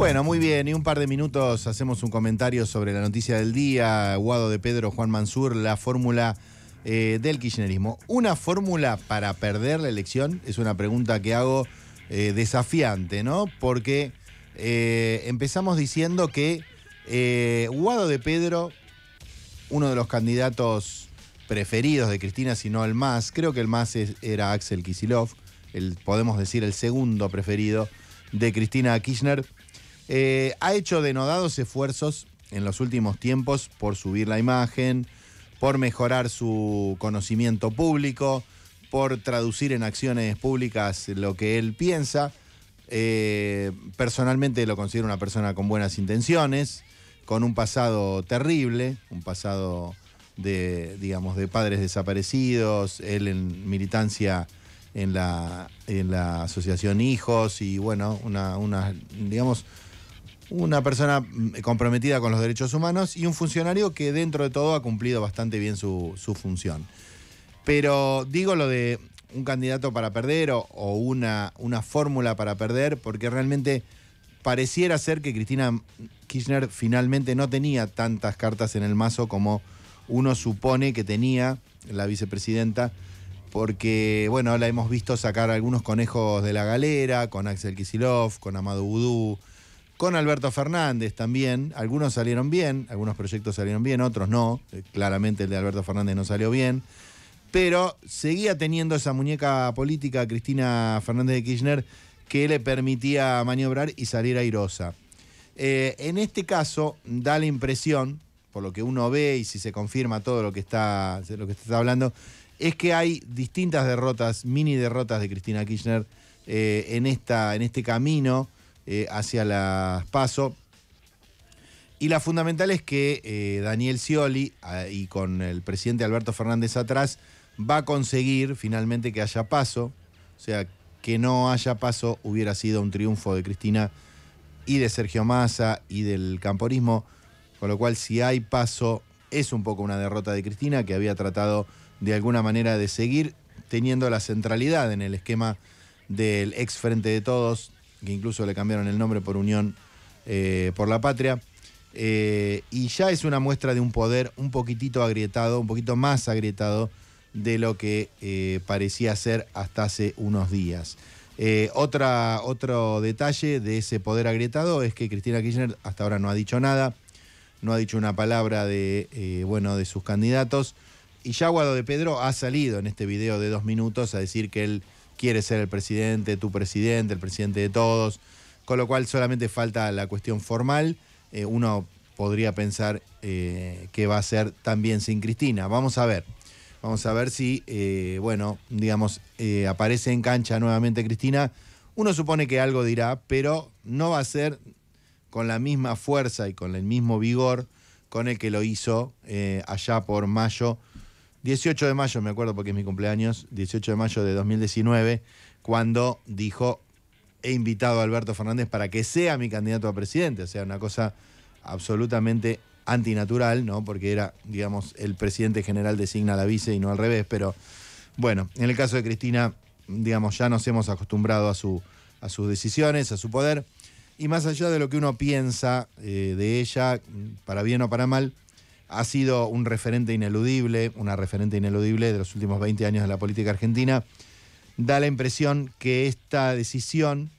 Bueno, muy bien, y un par de minutos hacemos un comentario sobre la noticia del día, Guado de Pedro, Juan Mansur, la fórmula eh, del kirchnerismo. ¿Una fórmula para perder la elección? Es una pregunta que hago eh, desafiante, ¿no? Porque eh, empezamos diciendo que Guado de Pedro, uno de los candidatos preferidos de Cristina, si no el más, creo que el más era Axel Kisilov, el, podemos decir el segundo preferido de Cristina Kirchner, eh, ha hecho denodados esfuerzos en los últimos tiempos por subir la imagen, por mejorar su conocimiento público, por traducir en acciones públicas lo que él piensa. Eh, personalmente lo considero una persona con buenas intenciones, con un pasado terrible, un pasado de, digamos, de padres desaparecidos, él en militancia en la, en la asociación Hijos y bueno, una, una digamos, una persona mm, comprometida con los derechos humanos y un funcionario que dentro de todo ha cumplido bastante bien su, función. Pero digo lo de un candidato para perder o, una, fórmula para perder, porque realmente pareciera ser que Cristina Kirchner finalmente no tenía tantas cartas en el mazo como uno supone que tenía la vicepresidenta, porque bueno, la hemos visto sacar algunos conejos de la galera, con Axel Kisilov, con Amado Boudou, con Alberto Fernández también. Algunos salieron bien, algunos proyectos salieron bien, otros no. Eh, claramente el de Alberto Fernández no salió bien. Pero seguía teniendo esa muñeca política Cristina Fernández de Kirchner que le permitía maniobrar y salir airosa. Eh, en este caso da la impresión, por lo que uno ve y si se confirma todo lo que está, lo que está hablando, es que hay distintas derrotas, mini derrotas de Cristina Kirchner eh, en, esta, en este camino eh, hacia las PASO. Y la fundamental es que eh, Daniel Scioli ah, y con el presidente Alberto Fernández atrás va a conseguir finalmente que haya paso. O sea, que no haya paso hubiera sido un triunfo de Cristina y de Sergio Massa y del camporismo. Con lo cual, si hay paso, es un poco una derrota de Cristina que había tratado de alguna manera de seguir teniendo la centralidad en el esquema del ex Frente de Todos, que incluso le cambiaron el nombre por Unión eh, por la Patria. Eh, y ya es una muestra de un poder un poquitito agrietado, un poquito más agrietado de lo que eh, parecía ser hasta hace unos días. otra, otro detalle de ese poder agrietado es que Cristina Kirchner hasta ahora no ha dicho nada, no ha dicho una palabra de, bueno, de sus candidatos. Y ya Guado de Pedro ha salido en este video de dos minutos a decir que él quiere ser el presidente, tu presidente, el presidente de todos, con lo cual solamente falta la cuestión formal. Eh, uno podría pensar eh, que va a ser también sin Cristina. Vamos a ver. Vamos a ver si, eh, bueno, digamos, aparece en cancha nuevamente Cristina. Uno supone que algo dirá, pero no va a ser con la misma fuerza y con el mismo vigor con el que lo hizo allá por mayo 18 de mayo, me acuerdo porque es mi cumpleaños, 18 de mayo de 2019, cuando dijo, he invitado a Alberto Fernández para que sea mi candidato a presidente, o sea, una cosa absolutamente antinatural, ¿no? Porque era, digamos, el presidente general designa a la vice y no al revés, pero bueno, en el caso de Cristina, digamos, ya nos hemos acostumbrado a, su, a sus decisiones, a su poder, y más allá de lo que uno piensa eh, de ella, para bien o para mal, ha sido un referente ineludible, una referente ineludible de los últimos 20 años de la política argentina, da la impresión que esta decisión,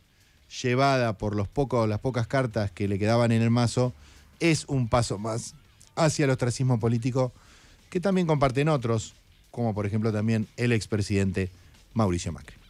llevada por los pocos, las pocas cartas que le quedaban en el mazo, es un paso más hacia el ostracismo político que también comparten otros, como por ejemplo también el expresidente Mauricio Macri.